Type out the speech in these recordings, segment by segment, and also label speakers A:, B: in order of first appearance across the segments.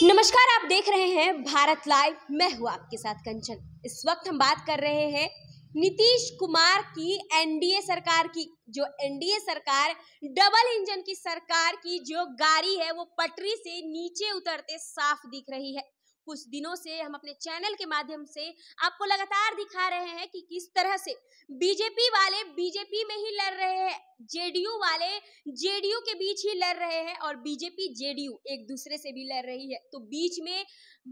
A: नमस्कार आप देख रहे हैं भारत लाइव मैं हूं आपके साथ कंचन इस वक्त हम बात कर रहे हैं नीतीश कुमार की एनडीए सरकार की जो एनडीए सरकार डबल इंजन की सरकार की जो गाड़ी है वो पटरी से नीचे उतरते साफ दिख रही है कुछ दिनों से हम अपने चैनल के माध्यम से आपको लगातार दिखा रहे हैं कि किस तरह से बीजेपी वाले बीजेपी में ही लड़ रहे हैं जेडीयू वाले जेडीयू के बीच ही लड़ रहे हैं और बीजेपी जेडीयू एक दूसरे से भी लड़ रही है तो बीच में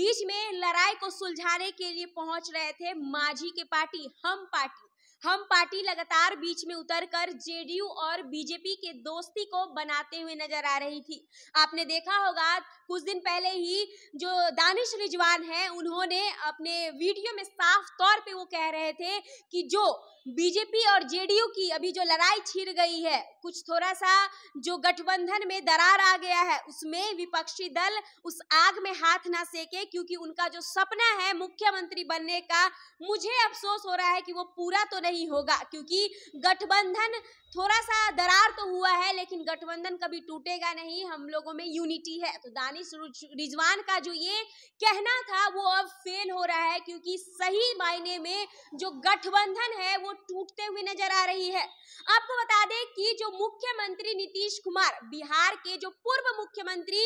A: बीच में लड़ाई को सुलझाने के लिए पहुंच रहे थे माझी के पार्टी हम पार्टी हम पार्टी लगातार बीच में उतरकर जेडीयू और बीजेपी के दोस्ती को बनाते हुए नजर आ रही थी आपने देखा होगा कुछ दिन पहले ही जो दानिश रिजवान है उन्होंने अपने वीडियो में साफ तौर पे वो कह रहे थे कि जो बीजेपी और जेडीयू की अभी जो लड़ाई छिड़ गई है कुछ थोड़ा सा जो गठबंधन में दरार आ गया है उसमें विपक्षी दल उस आग में हाथ ना सेके क्योंकि उनका जो सपना है मुख्यमंत्री बनने का मुझे अफसोस हो रहा है कि वो पूरा तो नहीं नहीं होगा क्योंकि गठबंधन थोड़ा सा दरार तो हुआ है लेकिन गठबंधन कभी टूटेगा नहीं हम लोगों में यूनिटी है तो दानिश रिजवान का जो ये कहना था वो अब फेल हो रहा है क्योंकि सही मायने में जो गठबंधन है वो टूटते हुए नजर आ रही है आपको बता दें कि जो मुख्यमंत्री नीतीश कुमार बिहार के जो पूर्व मुख्यमंत्री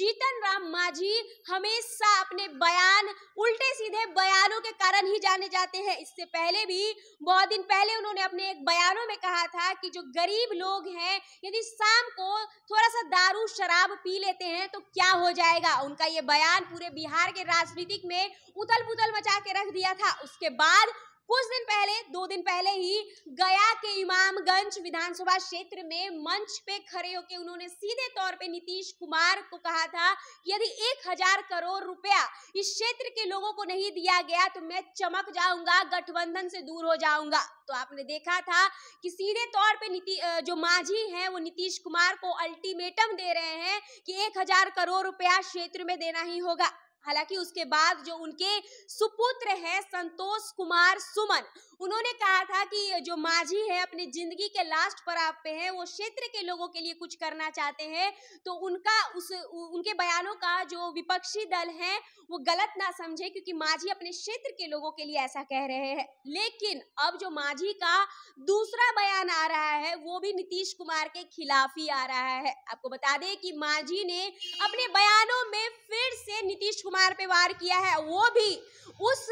A: जीतन राम मांझी हमेशा अपने बयान उल्टे सीधे बयानों के कारण ही जाने जाते हैं इससे पहले भी बहुत दिन पहले उन्होंने अपने एक बयानों में कहा था कि जो गरीब लोग हैं यदि शाम को थोड़ा सा दारू शराब पी लेते हैं तो क्या हो जाएगा उनका ये बयान पूरे बिहार के राजनीतिक में उथल पुथल मचा के रख दिया था उसके बाद कुछ दिन पहले दो दिन पहले ही गया के इमामगंज विधानसभा क्षेत्र में मंच पे खड़े होकर उन्होंने सीधे तौर पे नीतीश कुमार को कहा था कि यदि एक हजार करोड़ रुपया इस क्षेत्र के लोगों को नहीं दिया गया तो मैं चमक जाऊंगा गठबंधन से दूर हो जाऊंगा तो आपने देखा था कि सीधे तौर पे नीति जो माझी हैं वो नीतीश कुमार को अल्टीमेटम दे रहे हैं कि एक हजार करोड़ रुपया क्षेत्र में देना ही होगा हालांकि उसके बाद जो उनके सुपुत्र हैं संतोष कुमार सुमन उन्होंने कहा था कि जो माझी है अपनी जिंदगी के लास्ट पड़ाव पे है वो क्षेत्र के लोगों के लिए कुछ करना चाहते हैं तो उनका उस उनके बयानों का जो विपक्षी दल है वो गलत ना समझे क्योंकि माझी अपने क्षेत्र के लोगों के लिए ऐसा कह रहे हैं लेकिन अब जो माझी का दूसरा बयान आ रहा है वो भी नीतीश कुमार के खिलाफ ही आ रहा है आपको बता दें कि माझी ने अपने बयानों में फिर से नीतीश कुमार पे वार किया है वो भी उस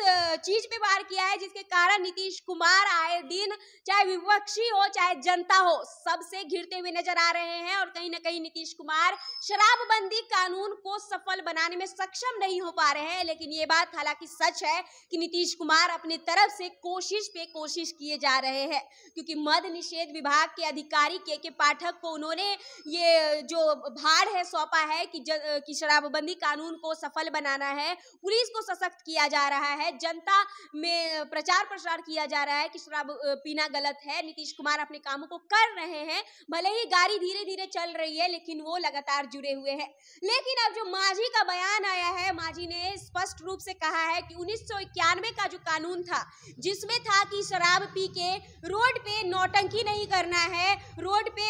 A: चीज पे वार किया है जिसके कारण नीतीश नीतीश कुमार आए दिन चाहे विपक्षी हो चाहे जनता हो सबसे घिरते हुए नजर आ रहे हैं और कहीं ना कहीं नीतीश कुमार शराबबंदी कानून को सफल बनाने में सक्षम नहीं हो पा रहे हैं लेकिन ये बात हालांकि सच है कि नीतीश कुमार अपनी तरफ से कोशिश पे कोशिश किए जा रहे हैं क्योंकि मद निषेध विभाग के अधिकारी के के पाठक को उन्होंने ये जो भार है सौंपा है कि, कि शराबबंदी कानून को सफल बनाना है पुलिस को सशक्त किया जा रहा है जनता में प्रचार प्रसार किया किया जा रहा है कि शराब पीना गलत है नीतीश कुमार अपने कामों को कर रहे हैं भले ही गाड़ी धीरे धीरे चल रही है लेकिन वो लगातार जुड़े हुए हैं लेकिन अब जो माझी का बयान आया है माझी ने स्पष्ट रूप से कहा है कि उन्नीस का जो कानून था जिसमें था कि शराब पी के रोड पे नौटंकी नहीं करना है रोड पे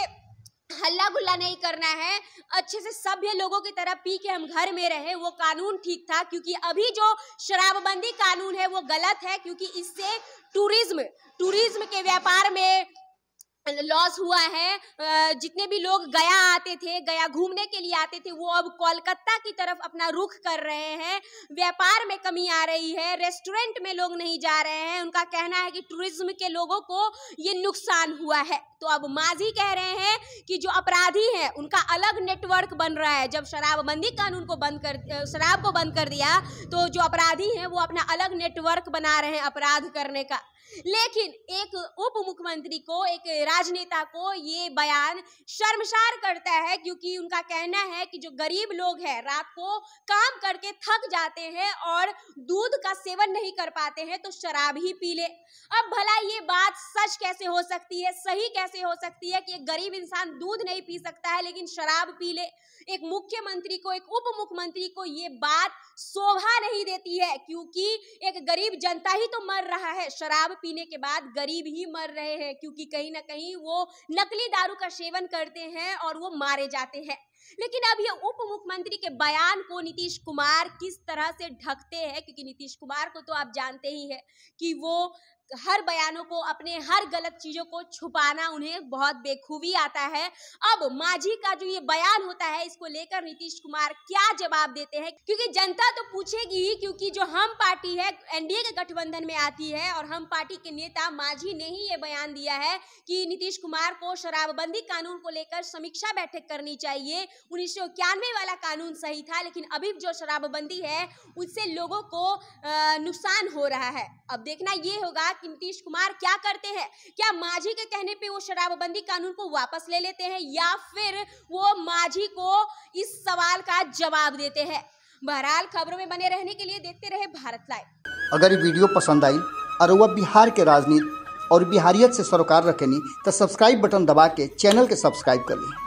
A: हल्ला गुल्ला नहीं करना है अच्छे से सभ्य लोगों की तरह पी के हम घर में रहे वो कानून ठीक था क्योंकि अभी जो शराबबंदी कानून है वो गलत है क्योंकि इससे टूरिज्म टूरिज्म के व्यापार में लॉस हुआ है जितने भी लोग गया आते थे गया घूमने के लिए आते थे वो अब कोलकाता की तरफ अपना रुख कर रहे हैं व्यापार में कमी आ रही है रेस्टोरेंट में लोग नहीं जा रहे हैं उनका कहना है कि टूरिज्म के लोगों को ये नुकसान हुआ है तो अब माजी कह रहे हैं कि जो अपराधी हैं उनका अलग नेटवर्क बन रहा है जब शराबबंदी कानून को बंद कर शराब को बंद कर दिया तो जो अपराधी हैं वो अपना अलग नेटवर्क बना रहे हैं अपराध करने का लेकिन एक उप मुख्यमंत्री को एक राजनेता को ये बयान शर्मसार करता है क्योंकि उनका कहना है कि जो गरीब लोग हैं रात को काम करके थक जाते हैं और दूध का सेवन नहीं कर पाते हैं तो शराब ही पी ले अब भला ये बात सच कैसे हो सकती है सही कैसे हो सकती है कि एक गरीब इंसान दूध नहीं पी सकता है लेकिन शराब पी ले एक मुख्यमंत्री को एक उप मुख्यमंत्री को ये बात शोभा नहीं देती है क्योंकि एक गरीब जनता ही तो मर रहा है शराब पीने के बाद गरीब ही मर रहे हैं क्योंकि कहीं ना कहीं वो नकली दारू का सेवन करते हैं और वो मारे जाते हैं लेकिन अब ये उप मुख्यमंत्री के बयान को नीतीश कुमार किस तरह से ढकते हैं क्योंकि नीतीश कुमार को तो आप जानते ही हैं कि वो हर बयानों को अपने हर गलत चीजों को छुपाना उन्हें बहुत बेखूबी आता है अब माझी का जो ये बयान होता है इसको लेकर नीतीश कुमार क्या जवाब देते हैं क्योंकि जनता तो पूछेगी ही क्योंकि जो हम पार्टी है एनडीए के गठबंधन में आती है और हम पार्टी के नेता माझी ने ही ये बयान दिया है कि नीतीश कुमार को शराबबंदी कानून को लेकर समीक्षा बैठक करनी चाहिए उन्नीस वाला कानून सही था लेकिन अभी जो शराबबंदी है उससे लोगों को नुकसान हो रहा है अब देखना ये होगा कि नीतीश कुमार क्या करते हैं क्या माझी के कहने पे वो शराबबंदी कानून को वापस ले लेते हैं या फिर वो माझी को इस सवाल का जवाब देते हैं बहरहाल खबरों में बने रहने के लिए देखते रहे भारत लाइव अगर वीडियो पसंद आई और वह बिहार के राजनीति और बिहारियत से सरोकार रखेनी तो सब्सक्राइब बटन दबा के चैनल के सब्सक्राइब कर लें